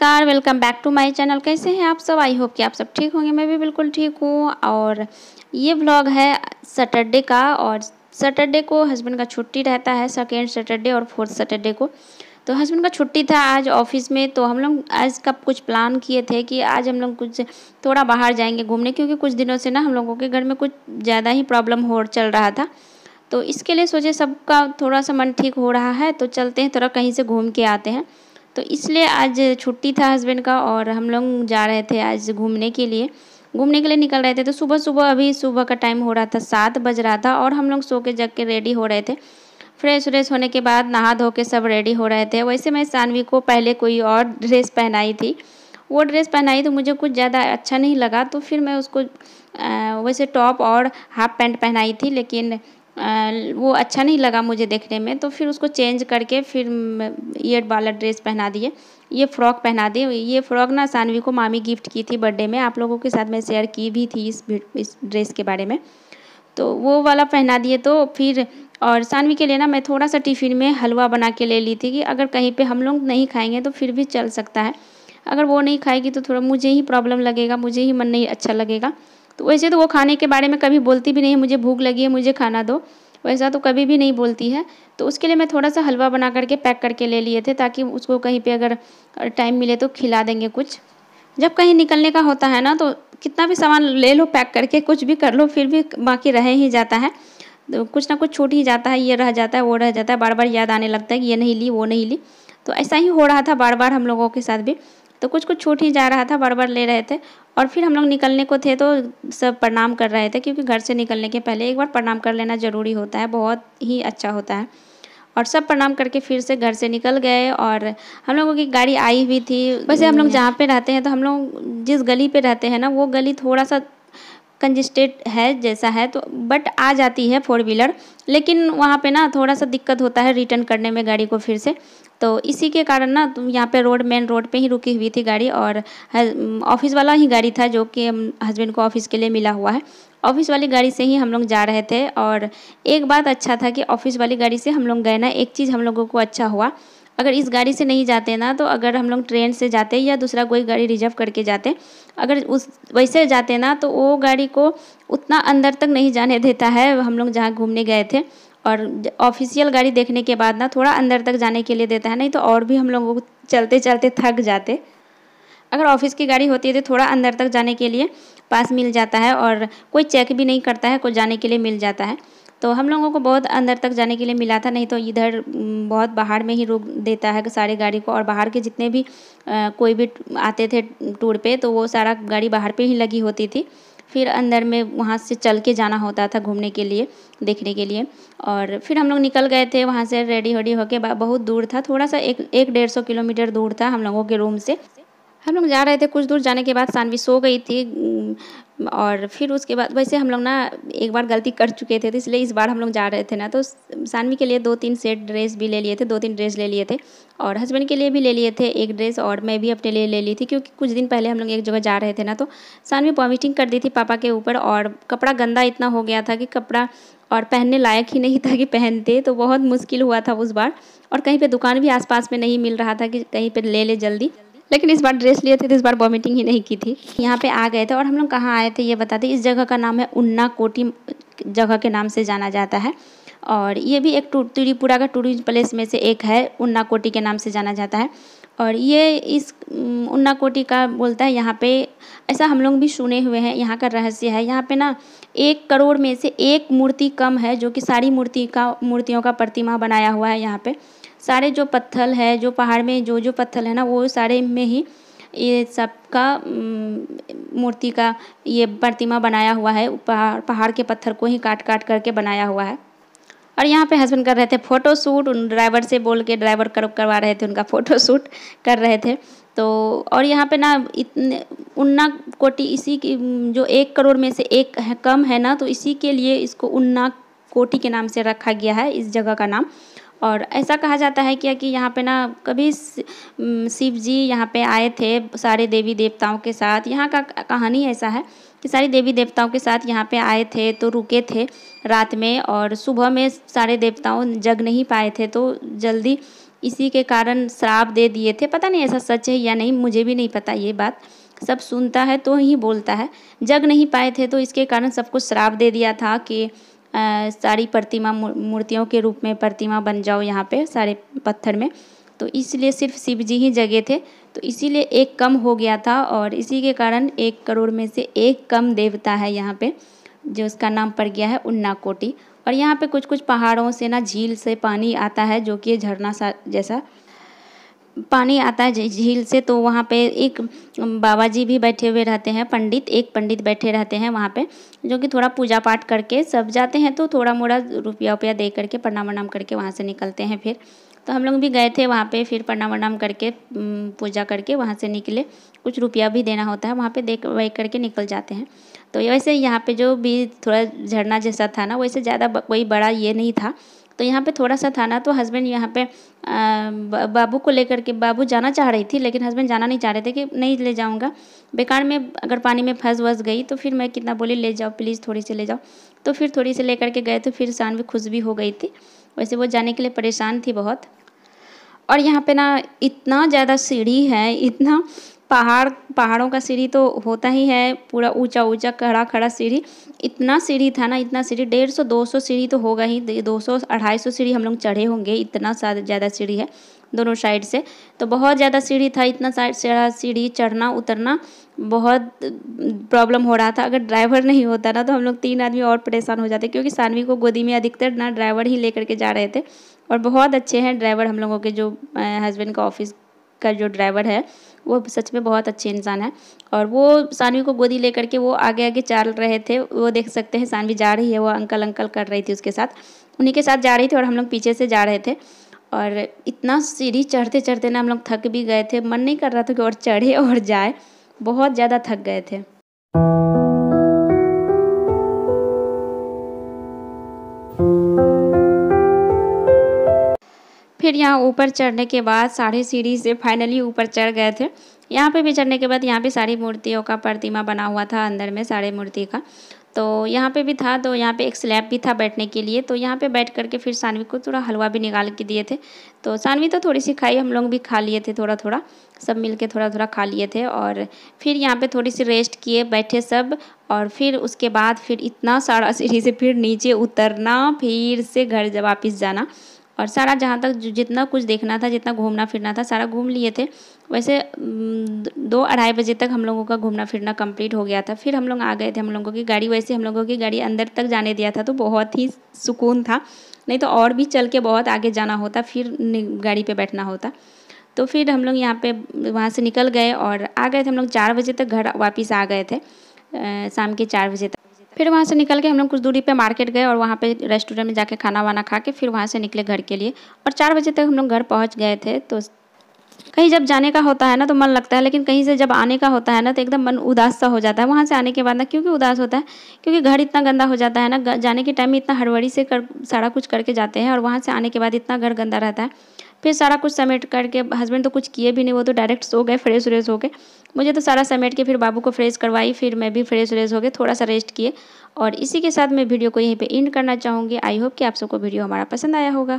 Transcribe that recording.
नमस्कार welcome back to my channel कैसे हैं आप सब आई होप कि आप सब ठीक होंगे मैं भी बिल्कुल ठीक हूँ और ये ब्लॉग है सैटरडे का और सैटरडे को हस्बैंड का छुट्टी रहता है सेकेंड सैटरडे और फोर्थ सैटरडे को तो हस्बैंड का छुट्टी था आज ऑफिस में तो हम लोग आज का कुछ प्लान किए थे कि आज हम लोग कुछ थोड़ा बाहर जाएंगे घूमने क्योंकि कुछ दिनों से ना हम लोगों के घर में कुछ ज़्यादा ही प्रॉब्लम हो चल रहा था तो इसके लिए सोचे सबका थोड़ा सा मन ठीक हो रहा है तो चलते हैं थोड़ा कहीं से घूम के आते हैं तो इसलिए आज छुट्टी था हस्बैंड का और हम लोग जा रहे थे आज घूमने के लिए घूमने के लिए निकल रहे थे तो सुबह सुबह अभी सुबह का टाइम हो रहा था सात बज रहा था और हम लोग सो के जग के रेडी हो रहे थे फ्रेश व्रेश होने के बाद नहा धो के सब रेडी हो रहे थे वैसे मैं सानवी को पहले कोई और ड्रेस पहनाई थी वो ड्रेस पहनाई तो मुझे कुछ ज़्यादा अच्छा नहीं लगा तो फिर मैं उसको वैसे टॉप और हाफ पैंट पहनाई थी लेकिन वो अच्छा नहीं लगा मुझे देखने में तो फिर उसको चेंज करके फिर ये वाला ड्रेस पहना दिए ये फ़्रॉक पहना दिए ये फ़्रॉक ना सानवी को मामी गिफ्ट की थी बर्थडे में आप लोगों के साथ मैं शेयर की भी थी इस इस ड्रेस के बारे में तो वो वाला पहना दिए तो फिर और सानवी के लिए ना मैं थोड़ा सा टिफ़िन में हलवा बना के ले ली थी कि अगर कहीं पे हम लोग नहीं खाएंगे तो फिर भी चल सकता है अगर वो नहीं खाएगी तो थोड़ा मुझे ही प्रॉब्लम लगेगा मुझे ही मन नहीं अच्छा लगेगा तो वैसे तो वो खाने के बारे में कभी बोलती भी नहीं है मुझे भूख लगी है मुझे खाना दो वैसा तो कभी भी नहीं बोलती है तो उसके लिए मैं थोड़ा सा हलवा बना करके पैक करके ले लिए थे ताकि उसको कहीं पे अगर टाइम मिले तो खिला देंगे कुछ जब कहीं निकलने का होता है ना तो कितना भी सामान ले लो पैक करके कुछ भी कर लो फिर भी बाकी रह ही जाता है तो कुछ ना कुछ छूट ही जाता है ये रह जाता है वो रह जाता है बार बार याद आने लगता है कि ये नहीं ली वो नहीं ली तो ऐसा ही हो रहा था बार बार हम लोगों के साथ भी तो कुछ कुछ छूट ही जा रहा था बड़ बड़ ले रहे थे और फिर हम लोग निकलने को थे तो सब प्रणाम कर रहे थे क्योंकि घर से निकलने के पहले एक बार प्रणाम कर लेना ज़रूरी होता है बहुत ही अच्छा होता है और सब प्रणाम करके फिर से घर से निकल गए और हम लोगों की गाड़ी आई हुई थी वैसे हम लोग जहाँ पे रहते हैं तो हम लोग जिस गली पे रहते हैं ना वो गली थोड़ा सा कंजस्टेड है जैसा है तो बट आ जाती है फोर व्हीलर लेकिन वहाँ पे ना थोड़ा सा दिक्कत होता है रिटर्न करने में गाड़ी को फिर से तो इसी के कारण ना तो यहाँ पे रोड मेन रोड पे ही रुकी हुई थी गाड़ी और ऑफिस वाला ही गाड़ी था जो कि हस्बैंड को ऑफिस के लिए मिला हुआ है ऑफिस वाली गाड़ी से ही हम लोग जा रहे थे और एक बात अच्छा था कि ऑफिस वाली गाड़ी से हम लोग गए ना एक चीज़ हम लोगों को अच्छा हुआ अगर इस गाड़ी से नहीं जाते ना तो अगर हम लोग ट्रेन से जाते या दूसरा कोई गाड़ी रिजर्व करके जाते अगर उस वैसे जाते ना तो वो गाड़ी को उतना अंदर तक नहीं जाने देता है हम लोग जहाँ घूमने गए थे और ऑफिशियल गाड़ी देखने के बाद ना थोड़ा अंदर तक जाने के लिए देता है नहीं तो और भी हम लोगों को चलते चलते थक जाते अगर ऑफिस की गाड़ी होती है तो थोड़ा अंदर तक जाने के लिए पास मिल जाता है और कोई चेक भी नहीं करता है कोई जाने के लिए मिल जाता है तो हम लोगों को बहुत अंदर तक जाने के लिए मिला था नहीं तो इधर बहुत बाहर में ही रोक देता है सारे गाड़ी को और बाहर के जितने भी कोई भी आते थे टूर पे तो वो सारा गाड़ी बाहर पे ही लगी होती थी फिर अंदर में वहाँ से चल के जाना होता था घूमने के लिए देखने के लिए और फिर हम लोग निकल गए थे वहाँ से रेडी होडी होके बहुत दूर था थोड़ा सा एक एक डेढ़ सौ किलोमीटर दूर था हम लोगों के रूम से हम लोग जा रहे थे कुछ दूर जाने के बाद सानवी सो गई थी और फिर उसके बाद वैसे हम लोग ना एक बार गलती कर चुके थे तो इसलिए इस बार हम लोग जा रहे थे ना तो सानवी के लिए दो तीन सेट ड्रेस भी ले लिए थे दो तीन ड्रेस ले लिए थे और हस्बैंड के लिए भी ले लिए थे एक ड्रेस और मैं भी अपने लिए ले ली थी क्योंकि कुछ दिन पहले हम लोग एक जगह जा रहे थे ना तो सानवी वॉमिटिंग कर दी थी पापा के ऊपर और कपड़ा गंदा इतना हो गया था कि कपड़ा और पहनने लायक ही नहीं था कि पहनते तो बहुत मुश्किल हुआ था उस बार और कहीं पर दुकान भी आस में नहीं मिल रहा था कि कहीं पर ले ले जल्दी लेकिन इस बार ड्रेस लिए थे तो इस बार वॉमिटिंग ही नहीं की थी यहाँ पे आ गए थे और हम लोग कहाँ आए थे ये बताते इस जगह का नाम है उन्ना कोटी जगह के नाम से जाना जाता है और ये भी एक त्रिपुरा का टूरिस्ट प्लेस में से एक है उन्ना कोटी के नाम से जाना जाता है और ये इस उन्ना कोटी का बोलता है यहाँ पे ऐसा हम लोग भी सुने हुए हैं यहाँ का रहस्य है यहाँ पे ना एक करोड़ में से एक मूर्ति कम है जो कि सारी मूर्ति का मूर्तियों का प्रतिमा बनाया हुआ है यहाँ पे सारे जो पत्थर है जो पहाड़ में जो जो पत्थर है ना वो सारे में ही ये सबका मूर्ति का ये प्रतिमा बनाया हुआ है पहाड़ पहाड़ के पत्थर को ही काट काट करके बनाया हुआ है और यहाँ पे हस्बैंड कर रहे थे फ़ोटो शूट उन ड्राइवर से बोल के ड्राइवर कर करवा रहे थे उनका फ़ोटो शूट कर रहे थे तो और यहाँ पे ना इतने उन्ना कोटि इसी की जो एक करोड़ में से एक है कम है ना तो इसी के लिए इसको उन्ना कोटि के नाम से रखा गया है इस जगह का नाम और ऐसा कहा जाता है क्या कि यहाँ पे ना कभी शिव जी यहाँ पे आए थे सारे देवी देवताओं के साथ यहाँ का कहानी ऐसा है कि सारी देवी देवताओं के साथ यहाँ पे आए थे तो रुके थे रात में और सुबह में सारे देवताओं जग नहीं पाए थे तो जल्दी इसी के कारण श्राप दे दिए थे पता नहीं ऐसा सच है या नहीं मुझे भी नहीं पता ये बात सब सुनता है तो ही बोलता है जग नहीं पाए थे तो इसके कारण सबको श्राप दे दिया था कि सारी प्रतिमा मूर्तियों के रूप में प्रतिमा बन जाओ यहाँ पे सारे पत्थर में तो इसलिए सिर्फ शिव जी ही जगे थे तो इसीलिए एक कम हो गया था और इसी के कारण एक करोड़ में से एक कम देवता है यहाँ पे जो उसका नाम पड़ गया है उन्ना कोटी और यहाँ पे कुछ कुछ पहाड़ों से ना झील से पानी आता है जो कि झरना सा जैसा पानी आता है झील से तो वहाँ पे एक बाबा जी भी बैठे हुए रहते हैं पंडित एक पंडित बैठे रहते हैं वहाँ पे जो कि थोड़ा पूजा पाठ करके सब जाते हैं तो थोड़ा मोड़ा रुपया उपया दे करके प्रणाम वणाम करके वहाँ से निकलते हैं फिर तो हम लोग भी गए थे वहाँ पे फिर प्रणाम वणाम करके पूजा करके वहाँ से निकले कुछ रुपया भी देना होता है वहाँ पर देख वेख करके निकल जाते हैं तो वैसे यहाँ पर जो भी थोड़ा झरना जैसा था ना वैसे ज़्यादा कोई बड़ा ये नहीं था तो यहाँ पे थोड़ा सा था ना तो हस्बैंड यहाँ पे बाबू को लेकर के बाबू जाना चाह रही थी लेकिन हस्बैंड जाना नहीं चाह रहे थे कि नहीं ले जाऊँगा बेकार में अगर पानी में फंस वस गई तो फिर मैं कितना बोली ले जाओ प्लीज़ थोड़ी सी ले जाओ तो फिर थोड़ी सी लेकर के गए तो फिर शान भी खुश भी हो गई थी वैसे वो जाने के लिए परेशान थी बहुत और यहाँ पे ना इतना ज़्यादा सीढ़ी है इतना पहाड़ पहाड़ों का सीढ़ी तो होता ही है पूरा ऊंचा ऊंचा खड़ा खड़ा सीढ़ी इतना सीढ़ी था ना इतना सीढ़ी डेढ़ सौ दो सौ सीढ़ी तो होगा ही दो सौ अढ़ाई सौ सीढ़ी हम लोग चढ़े होंगे इतना ज़्यादा सीढ़ी है दोनों साइड से तो बहुत ज़्यादा सीढ़ी था इतना साइड सीढ़ी चढ़ना उतरना बहुत प्रॉब्लम हो रहा था अगर ड्राइवर नहीं होता ना तो हम लोग तीन आदमी और परेशान हो जाते क्योंकि सानवी को गोदी में अधिकतर ना ड्राइवर ही ले करके जा रहे थे और बहुत अच्छे हैं ड्राइवर हम लोगों के जो हस्बैंड का ऑफिस का जो ड्राइवर है वो सच में बहुत अच्छे इंसान है और वो सानवी को गोदी लेकर के वो आगे आगे चल रहे थे वो देख सकते हैं सानवी जा रही है वो अंकल अंकल कर रही थी उसके साथ उन्हीं के साथ जा रही थी और हम लोग पीछे से जा रहे थे और इतना सीढ़ी चढ़ते चढ़ते ना हम लोग थक भी गए थे मन नहीं कर रहा था कि और चढ़े और जाए बहुत ज़्यादा थक गए थे यहाँ ऊपर चढ़ने के बाद साढ़े सीढ़ी से फाइनली ऊपर चढ़ गए थे यहाँ पे भी चढ़ने के बाद यहाँ पे सारी मूर्तियों का प्रतिमा बना हुआ था अंदर में सारे मूर्ति का तो यहाँ पे भी था तो यहाँ पे एक स्लैब भी था बैठने के लिए तो यहाँ पे बैठ करके फिर सानवी को थोड़ा हलवा भी निकाल के दिए थे तो सानवी तो थोड़ी सी खाई हम लोग भी खा लिए थे थोड़ा थोड़ा सब मिल के थोड़ा थोड़ा खा लिए थे और फिर यहाँ पे थोड़ी सी रेस्ट किए बैठे सब और फिर उसके बाद फिर इतना सारा सीढ़ी से फिर नीचे उतरना फिर से घर जब वापस जाना और सारा जहाँ तक जितना कुछ देखना था जितना घूमना फिरना था सारा घूम लिए थे वैसे दो अढ़ाई बजे तक हम लोगों का घूमना फिरना कंप्लीट हो गया था फिर हम लोग आ गए थे हम लोगों की गाड़ी वैसे हम लोगों की गाड़ी अंदर तक जाने दिया था तो बहुत ही सुकून था नहीं तो और भी चल के बहुत आगे जाना होता फिर गाड़ी पर बैठना होता तो फिर हम लोग यहाँ पे वहाँ से निकल गए और आ गए थे हम लोग चार बजे तक घर वापस आ गए थे शाम के चार बजे तक फिर वहाँ से निकल के हम लोग कुछ दूरी पे मार्केट गए और वहाँ पे रेस्टोरेंट में जाके खाना वाना खा के फिर वहाँ से निकले घर के लिए और चार बजे तक हम लोग घर पहुँच गए थे तो कहीं जब जाने का होता है ना तो मन लगता है लेकिन कहीं से जब आने का होता है ना तो एकदम मन उदास सा हो जाता है वहाँ से आने के बाद ना क्योंकि उदास होता है क्योंकि घर इतना गंदा हो जाता है ना जाने के टाइम में इतना हड़बड़ी से कर सारा कुछ करके जाते हैं और वहाँ से आने के बाद इतना घर गंदा रहता है फिर सारा कुछ समेट करके हस्बैंड तो कुछ किए भी नहीं वो तो डायरेक्ट सो गए फ्रेश व्रेश हो गए मुझे तो सारा समेट के फिर बाबू को फ्रेश करवाई फिर मैं भी फ्रेश व्रेश हो गए थोड़ा सा रेस्ट किए और इसी के साथ मैं वीडियो को यहीं पर एंड करना चाहूँगी आई होप कि आप सबको वीडियो हमारा पसंद आया होगा